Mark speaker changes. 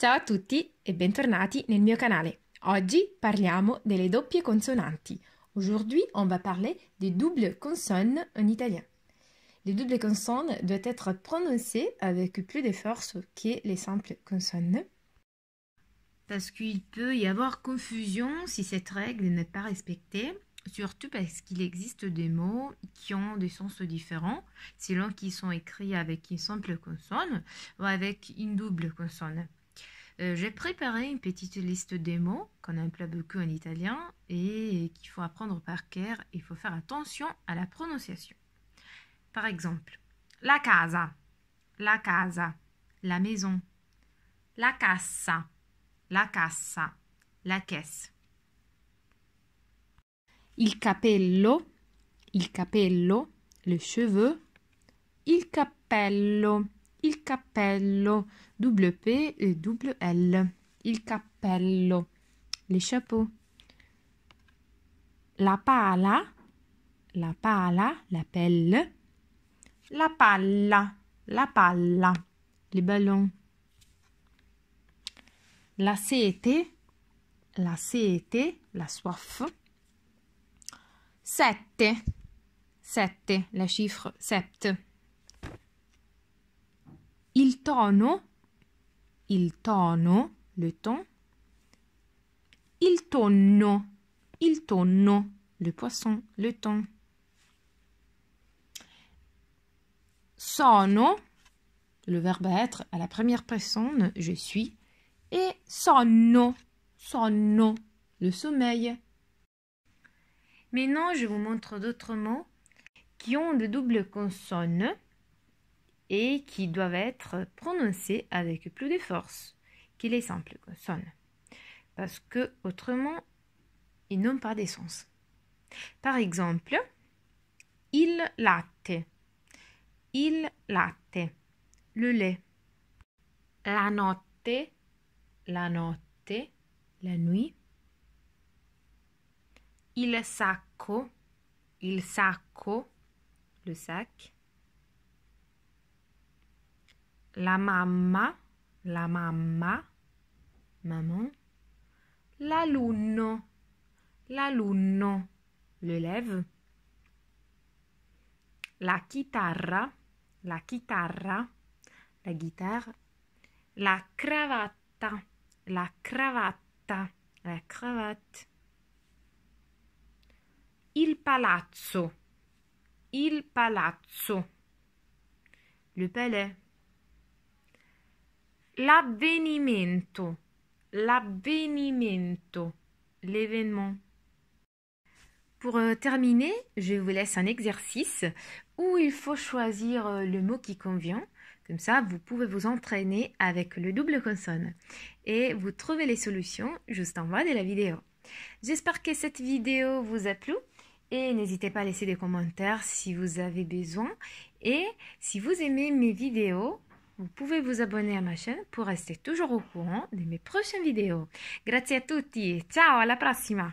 Speaker 1: Ciao a tutti e bentornati nel mio canale. Oggi parliamo delle doppie consonanti. Aujourd'hui, on va parler des doubles consonnes en italien. Les doubles consonnes doivent être prononcées avec plus de force que les simples consonnes. Parce qu'il peut y avoir confusion si cette règle n'est pas respectée, surtout parce qu'il existe des mots qui ont des sens différents selon qu'ils sont écrits avec une simple consonne ou avec une double consonne. Euh, j'ai préparé une petite liste des mots qu'on emploie beaucoup en italien et qu'il faut apprendre par cœur. Il faut faire attention à la prononciation. Par exemple, la casa, la casa, la maison, la cassa, la cassa, la caisse. Il capello, il capello, les cheveux, il cappello. cappello, double P e double L, il cappello, les chapeaux, la pala, la pala, la pelle, la palla, la palla, les ballons, la sete, la sete, la soif, sette, sette, la chiffre sept. Il tono, il tono, le ton. Il tonno, il tonno, le poisson, le ton. Sono, le verbe être à la première personne, je suis. Et sonno, sonno, le sommeil. Maintenant, je vous montre d'autres mots qui ont de doubles consonnes et qui doivent être prononcés avec plus de force que les simples consonnes, parce que autrement, ils n'ont pas de sens. Par exemple, il latte, il latte, le lait, la notte, la notte, la nuit, il sacco, il sacco, le sac la mamma, la mamma, maman, l'alunno, l'alunno, l'élève, la chitarra, la chitarra, la guitare, la cravatta, la cravatta, la cravate, il palazzo, il palazzo, le palais. L'avvenimento. L'avvenimento. L'événement. Pour euh, terminer, je vous laisse un exercice où il faut choisir euh, le mot qui convient. Comme ça, vous pouvez vous entraîner avec le double consonne. Et vous trouvez les solutions juste en bas de la vidéo. J'espère que cette vidéo vous a plu. Et n'hésitez pas à laisser des commentaires si vous avez besoin. Et si vous aimez mes vidéos, vous pouvez vous abonner à ma chaîne pour rester toujours au courant de mes prochaines vidéos. à tous et ciao, alla prossima!